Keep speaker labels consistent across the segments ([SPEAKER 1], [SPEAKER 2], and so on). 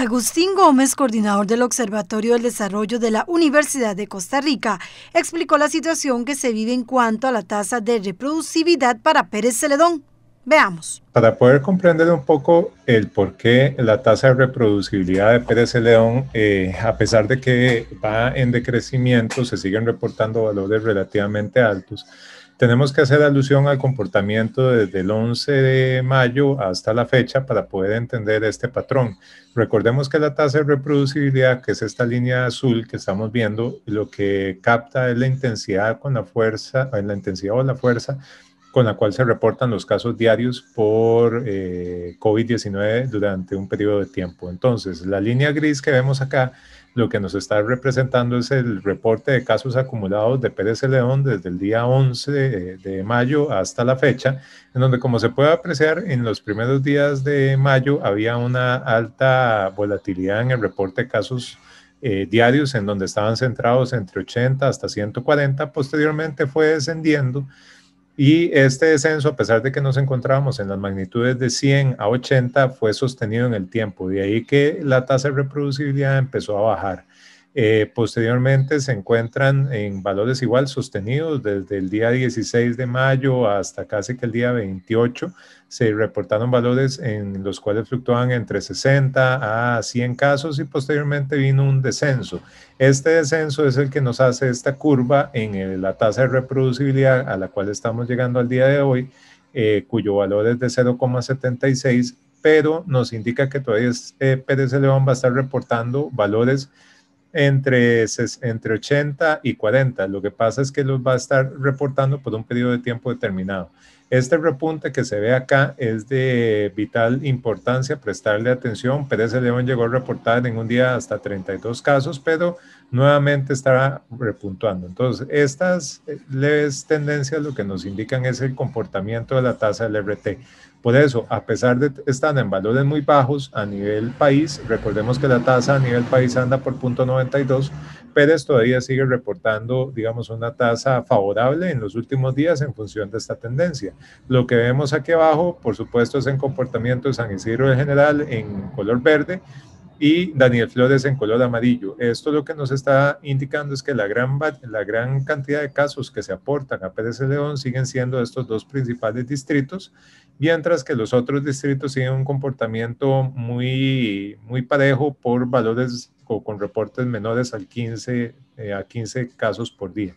[SPEAKER 1] Agustín Gómez, coordinador del Observatorio del Desarrollo de la Universidad de Costa Rica, explicó la situación que se vive en cuanto a la tasa de reproducibilidad para Pérez Celedón. Veamos.
[SPEAKER 2] Para poder comprender un poco el por qué la tasa de reproducibilidad de Pérez Celedón, eh, a pesar de que va en decrecimiento, se siguen reportando valores relativamente altos, tenemos que hacer alusión al comportamiento desde el 11 de mayo hasta la fecha para poder entender este patrón. Recordemos que la tasa de reproducibilidad, que es esta línea azul que estamos viendo, lo que capta es la intensidad con la fuerza, la intensidad o la fuerza con la cual se reportan los casos diarios por eh, COVID-19 durante un periodo de tiempo. Entonces, la línea gris que vemos acá, lo que nos está representando es el reporte de casos acumulados de Pérez León desde el día 11 eh, de, mayo hasta la fecha, en donde, como se puede apreciar, en los primeros días de mayo había una alta volatilidad en el reporte de casos eh, diarios en donde estaban centrados entre 80 hasta 140, posteriormente fue descendiendo y este descenso, a pesar de que nos encontrábamos en las magnitudes de 100 a 80, fue sostenido en el tiempo. De ahí que la tasa de reproducibilidad empezó a bajar. Eh, posteriormente se encuentran en valores igual sostenidos desde el día 16 de mayo hasta casi que el día 28. Se reportaron valores en los cuales fluctuaban entre 60 a 100 casos y posteriormente vino un descenso. Este descenso es el que nos hace esta curva en la tasa de reproducibilidad a la cual estamos llegando al día de hoy, eh, cuyo valor es de 0,76, pero nos indica que todavía pds este, eh, Pérez León va a estar reportando valores entre, entre 80 y 40. Lo que pasa es que los va a estar reportando por un periodo de tiempo determinado. Este repunte que se ve acá es de vital importancia prestarle atención. Pérez de León llegó a reportar en un día hasta 32 casos, pero nuevamente estará repuntuando. Entonces, estas eh, leves tendencias lo que nos indican es el comportamiento de la tasa del RT. Por eso, a pesar de estar en valores muy bajos a nivel país, recordemos que la tasa a nivel país anda por 0.92, Pérez todavía sigue reportando, digamos, una tasa favorable en los últimos días en función de esta tendencia. Lo que vemos aquí abajo, por supuesto, es en comportamiento de San Isidro en general en color verde y Daniel Flores en color amarillo. Esto lo que nos está indicando es que la gran, cantidad de casos que se aportan a Pérez León siguen siendo estos dos principales distritos, mientras que los otros distritos siguen un comportamiento muy, muy parejo por valores o con reportes menores al 15, eh, a 15 casos por día.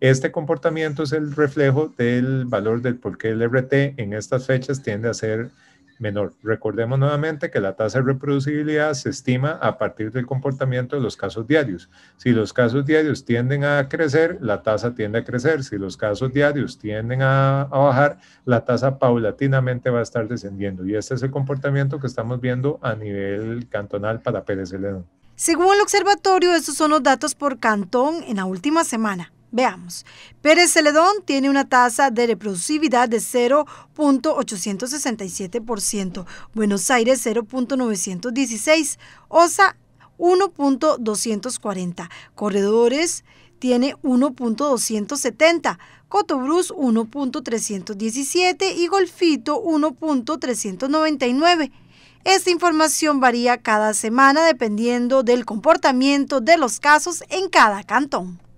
[SPEAKER 2] Este comportamiento es el reflejo del valor del por qué el RT en estas fechas tiende a ser menor. Recordemos nuevamente que la tasa de reproducibilidad se estima a partir del comportamiento de los casos diarios. Si los casos diarios tienden a crecer, la tasa tiende a crecer. Si los casos diarios tienden a, bajar, la tasa paulatinamente va a estar descendiendo. Y este es el comportamiento que estamos viendo a nivel cantonal para Pérez
[SPEAKER 1] Según el observatorio, estos son los datos por cantón en la última semana. Veamos. Pérez Celedón tiene una tasa de reproductividad de 0.867%, Buenos Aires 0.916, OSA 1.240, Corredores tiene 1.270, Cotobruz 1.317 y Golfito 1.399. Esta información varía cada semana dependiendo del comportamiento de los casos en cada cantón.